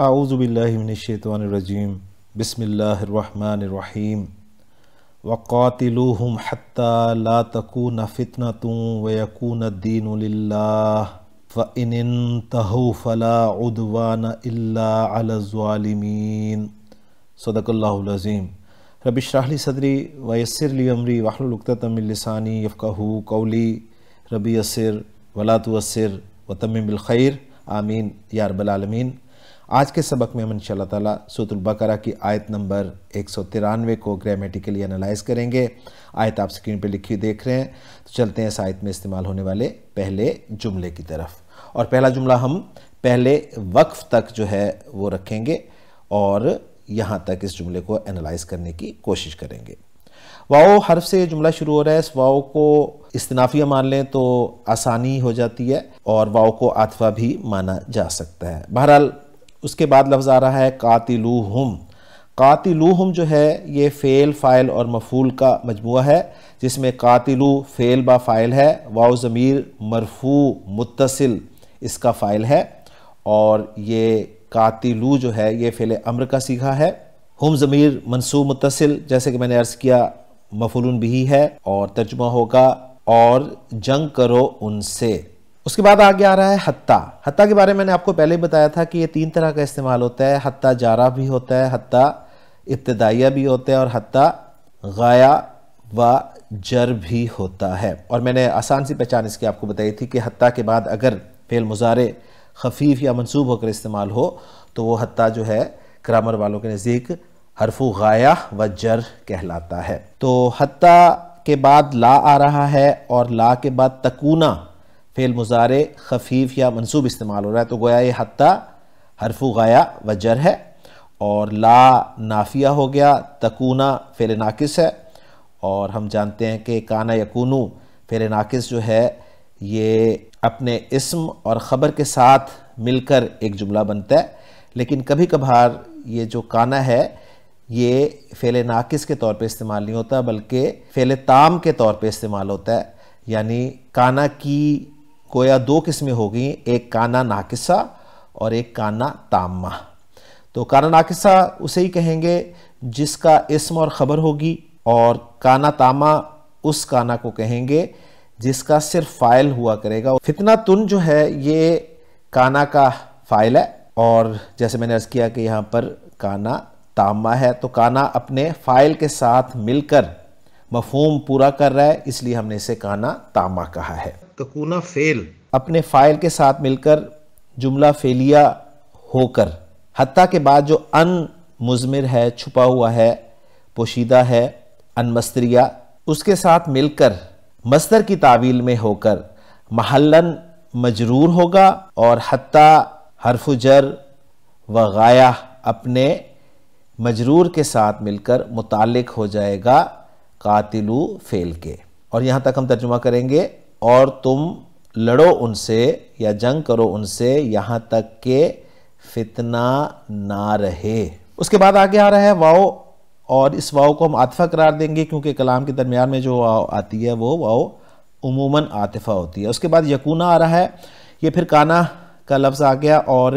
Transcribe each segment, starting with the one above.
اعوذ باللہ من الشیطان الرجیم بسم اللہ الرحمن الرحیم وقاتلوہم حتی لا تکون فتنة ویکون الدین للہ فَإِنِ انْتَهُوا فَلَا عُدْوَانَ إِلَّا عَلَى الظَّالِمِينَ صدق اللہ العظیم رب اشرح لی صدری ویسر لی امری وحلو لکتتا من لسانی یفقہو قولی ربی یسر ولا تو اسر وتمم بالخیر آمین یا رب العالمین آج کے سبق میں ہم انشاءاللہ تعالی تعالیٰ سوت البقرہ کی آیت نمبر 193 کو گریمیٹیکلی انالائز کریں گے آیت آپ سکرین پہ لکھی دیکھ رہے ہیں تو چلتے ہیں اس آیت میں استعمال ہونے والے پہلے جملے کی طرف اور پہلا جملہ ہم پہلے وقف تک جو ہے وہ رکھیں گے اور یہاں تک اس جملے کو انالائز کرنے کی کوشش کریں گے واؤ حرف سے یہ جملہ شروع ہو رہا ہے اس واؤ کو استنافیہ مان لیں تو آسانی ہو جاتی ہے اور واؤ کو آتفہ بھی مانا جا سکتا ہے بہرحال اس کے بعد لفظ آ رہا ہے قاتلوہم قاتلوہم جو ہے یہ فعل فائل اور مفول کا مجموعہ ہے جس میں قاتلو فعل با فائل ہے واؤ ضمیر مرفوع متصل اس کا فائل ہے اور یہ قاتلو جو ہے یہ فیل امر کا سیکھا ہے ہم ضمیر منسوح متصل جیسے کہ میں نے عرض کیا مفولون بھی ہے اور ترجمہ ہوگا اور جنگ کرو ان سے اس کے بعد آگے آ رہا ہے ہتّیٰ ہتّی کے بارے میں نے آپ کو پہلے بتایا تھا کہ یہ تین طرح کا استعمال ہوتا ہے ہتّہ جارہ بھی ہوتا ہے ہتّّہ ابتدائیہ بھی ہوتا ہے اور ہتّہ غایا و جر بھی ہوتا ہے اور میں نے آسان سی پہچان اس کی آپ کو بتائی تھی کہ ہتّہ کے بعد اگر فیل مزارے خفیف یا منصوب ہو کر استعمال ہو تو وہ ہتّہ جو ہے کرامر والوں کے نزدیک حرف غایہ و جر کہلاتا ہے تو ہتّی کے بعد لا آ رہا ہے اور لا کے بعد تکونہ فعل مزارے خفیف یا منصوب استعمال ہو رہا ہے تو گویا یہ حتی حرف و وجر ہے اور لا نافیہ ہو گیا تکونا فیل ناقص ہے اور ہم جانتے ہیں کہ کانا یکونو فعل ناقص جو ہے یہ اپنے اسم اور خبر کے ساتھ مل کر ایک جملہ بنتا ہے لیکن کبھی کبھار یہ جو کانا ہے یہ فیل ناقص کے طور پہ استعمال نہیں ہوتا بلکہ فعل تام کے طور پہ استعمال ہوتا ہے یعنی کانا کی کویا دو قسمیں ہو گئیں ایک کانا ناکسہ اور ایک کانا تامہ تو کانا ناکسہ اسے ہی کہیں گے جس کا اسم اور خبر ہوگی اور کانا تامہ اس کانا کو کہیں گے جس کا صرف فائل ہوا کرے گا فتنہ تن جو ہے یہ کانا کا فائل ہے اور جیسے میں نے عرض کیا کہ یہاں پر کانا تامہ ہے تو کانا اپنے فائل کے ساتھ مل کر مفہوم پورا کر رہا ہے اس لیے ہم نے اسے کانا تامہ کہا ہے فیل اپنے فائل کے ساتھ مل کر جملہ فیلیا ہو کر حتیٰ کے بعد جو ان مضمر ہے چھپا ہوا ہے پوشیدہ ہے ان مستریہ اس کے ساتھ مل کر مستر کی تعویل میں ہو کر محلن مجرور ہوگا اور حتیٰ حرف جر و غایہ اپنے مجرور کے ساتھ مل کر متعلق ہو جائے گا قاتلو فیل کے اور یہاں تک ہم ترجمہ کریں گے اور تم لڑو ان سے یا جنگ کرو ان سے یہاں تک کہ فتنہ نہ رہے اس کے بعد آگے آ رہا ہے واؤ اور اس واؤ کو ہم عاطفہ قرار دیں گے کیونکہ کلام کے درمیان میں جو واؤ آتی ہے وہ واؤ عموماً عاطفہ ہوتی ہے اس کے بعد یکونہ آ رہا ہے یہ پھر کانا کا لفظ آ گیا اور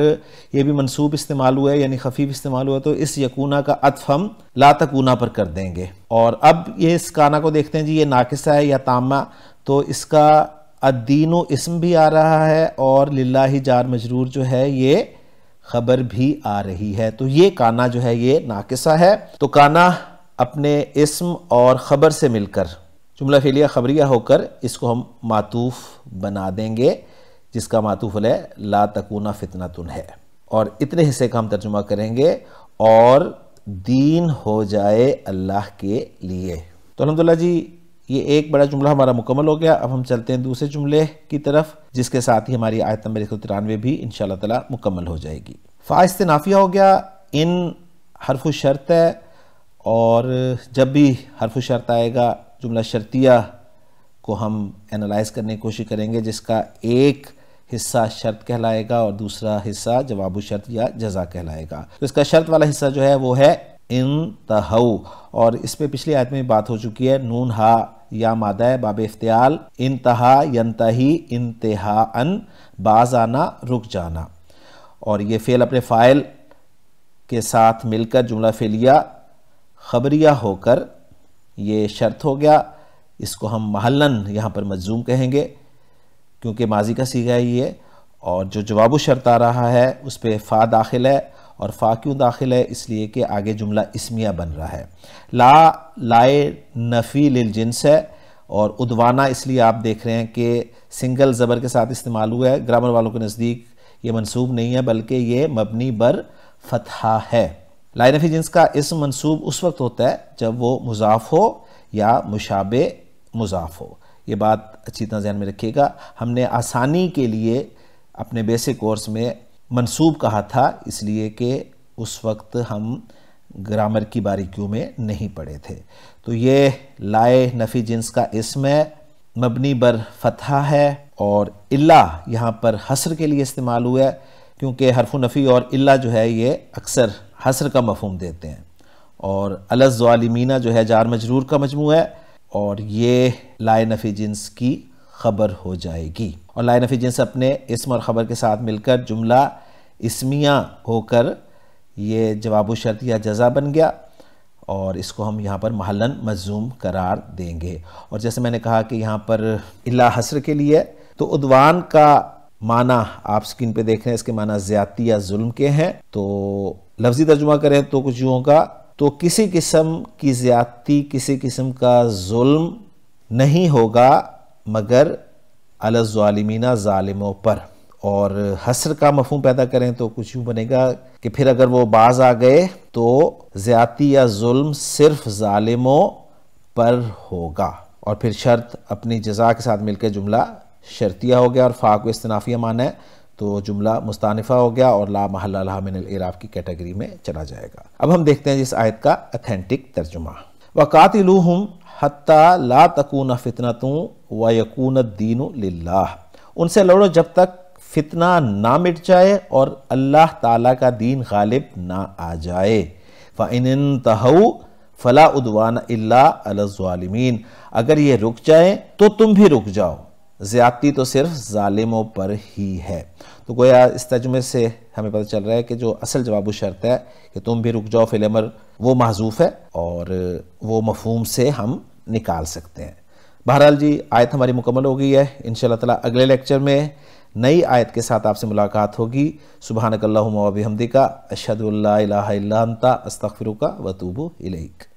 یہ بھی منصوب استعمال ہوا ہے یعنی خفیف استعمال ہوا تو اس یکونا کا عطف ہم لا تکونا پر کر دیں گے اور اب یہ اس کانا کو دیکھتے ہیں جی یہ ناقصہ ہے یا تامہ تو اس کا الدین و اسم بھی آ رہا ہے اور للہ جار مجرور جو ہے یہ خبر بھی آ رہی ہے تو یہ کانا جو ہے یہ ناقصہ ہے تو کانا اپنے اسم اور خبر سے مل کر جملہ فعلیہ خبریہ ہو کر اس کو ہم معطوف بنا دیں گے جس کا علیہ لا لاتکون فتنہ تن ہے اور اتنے حصے کا ہم ترجمہ کریں گے اور دین ہو جائے اللہ کے لیے تو الحمدللہ جی یہ ایک بڑا جملہ ہمارا مکمل ہو گیا اب ہم چلتے ہیں دوسرے جملے کی طرف جس کے ساتھ ہی ہماری آیت نمبر ایک سو ترانوے بھی ان شاء اللہ تعالیٰ مکمل ہو جائے گی فا نافیہ ہو گیا ان حرف شرط ہے اور جب بھی حرف شرط آئے گا جملہ شرطیہ کو ہم انالائز کرنے کی کوشش کریں گے جس کا ایک حصہ شرط کہلائے گا اور دوسرا حصہ جواب شرط یا جزا کہلائے گا تو اس کا شرط والا حصہ جو ہے وہ ہے انتہو اور اس پہ پچھلی آیت میں بات ہو چکی ہے نون ہا یا مادہ باب افتعال انتہا ینتہی انتہا ان باز آنا رک جانا اور یہ فعل اپنے فائل کے ساتھ مل کر جملہ فیلیا خبریہ ہو کر یہ شرط ہو گیا اس کو ہم محلن یہاں پر مجزوم کہیں گے کیونکہ ماضی کا سیگا ہی یہ اور جو جواب و شرط آ رہا ہے اس پہ فا داخل ہے اور فا کیوں داخل ہے اس لیے کہ آگے جملہ اسمیہ بن رہا ہے لا لائے نفی لل جنس ہے اور ادوانہ اس لیے آپ دیکھ رہے ہیں کہ سنگل زبر کے ساتھ استعمال ہوا ہے گرامر والوں کے نزدیک یہ منصوب نہیں ہے بلکہ یہ مبنی بر فتحہ ہے لائے نفی جنس کا اسم منصوب اس وقت ہوتا ہے جب وہ مضاف ہو یا مشابہ مضاف ہو یہ بات اچھی طرح ذہن میں رکھیے گا ہم نے آسانی کے لیے اپنے بیسک کورس میں منصوب کہا تھا اس لیے کہ اس وقت ہم گرامر کی باریکیوں میں نہیں پڑے تھے تو یہ لائے نفی جنس کا اسم ہے مبنی بر فتح ہے اور اللہ یہاں پر حسر کے لیے استعمال ہوا ہے کیونکہ حرف و نفی اور اللہ جو ہے یہ اکثر حسر کا مفہوم دیتے ہیں اور الاز جو ہے جار مجرور کا مجموعہ ہے اور یہ نفی جنس کی خبر ہو جائے گی اور لائن نفی جنس اپنے اسم اور خبر کے ساتھ مل کر جملہ اسمیہ ہو کر یہ جواب و شرط یا جزا بن گیا اور اس کو ہم یہاں پر محلن مزوم قرار دیں گے اور جیسے میں نے کہا کہ یہاں پر اللہ حسر کے لیے تو ادوان کا معنی آپ سکین پہ دیکھ رہے ہیں اس کے معنی زیادتی یا ظلم کے ہیں تو لفظی ترجمہ کریں تو کچھ یوں کا تو کسی قسم کی زیادتی کسی قسم کا ظلم نہیں ہوگا مگر الظالمینہ ظالموں پر اور حسر کا مفہوم پیدا کریں تو کچھ یوں بنے گا کہ پھر اگر وہ باز آ گئے تو زیادتی یا ظلم صرف ظالموں پر ہوگا اور پھر شرط اپنی جزا کے ساتھ مل کے جملہ شرطیہ ہو گیا اور فاق و استنافیہ مانا ہے تو جملہ مستانفہ ہو گیا اور لا محل اللہ من العراف کی کیٹیگری میں چلا جائے گا اب ہم دیکھتے ہیں جس آیت کا اتھینٹک ترجمہ وَقَاتِلُوهُمْ حَتَّى لَا تَكُونَ فِتْنَةٌ وَيَكُونَ الدِّينُ لِلَّهِ ان سے لڑو جب تک فتنہ نہ مٹ جائے اور اللہ تعالیٰ کا دین غالب نہ آ جائے فَإِنِ انتَهَوْا فَلَا عُدْوَانَ إِلَّا عَلَى الظَّالِمِينَ اگر یہ رک جائیں تو تم بھی رک جاؤ زیادتی تو صرف ظالموں پر ہی ہے تو گویا اس تجمے سے ہمیں پتہ چل رہا ہے کہ جو اصل جواب و شرط ہے کہ تم بھی رک جاؤ فل عمر وہ محضوف ہے اور وہ مفہوم سے ہم نکال سکتے ہیں بہرحال جی آیت ہماری مکمل ہو گئی ہے انشاءاللہ تعالیٰ اگلے لیکچر میں نئی آیت کے ساتھ آپ سے ملاقات ہوگی سبحانک اللہم و بحمدکا اشہدو اللہ الہ الا انتا استغفرکا و توبو الیک